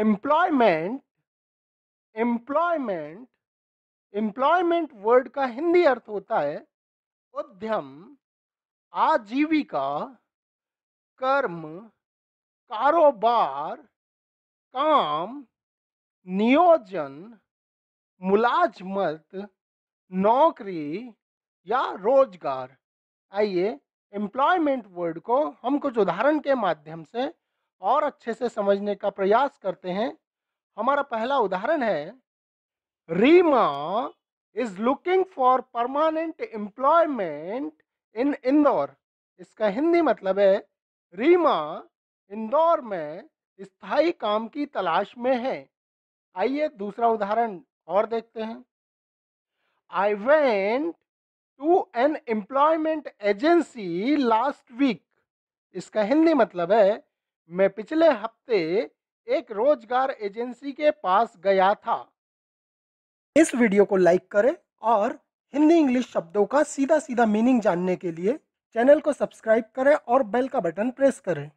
employment employment employment word का हिंदी अर्थ होता है उद्यम आजीविका कर्म कारोबार काम नियोजन मुलाजमत नौकरी या रोजगार आइए एम्प्लॉयमेंट वर्ड को हम कुछ उदाहरण के माध्यम से और अच्छे से समझने का प्रयास करते हैं हमारा पहला उदाहरण है Reema is looking for permanent employment in Indore इसका हिंदी मतलब है रीमा इंदौर में स्थायी काम की तलाश में है आइए दूसरा उदाहरण और देखते हैं I went to an employment agency last week इसका हिंदी मतलब है मैं पिछले हफ्ते एक रोजगार एजेंसी के पास गया था इस वीडियो को लाइक करें और हिंदी इंग्लिश शब्दों का सीधा सीधा मीनिंग जानने के लिए चैनल को सब्सक्राइब करें और बेल का बटन प्रेस करें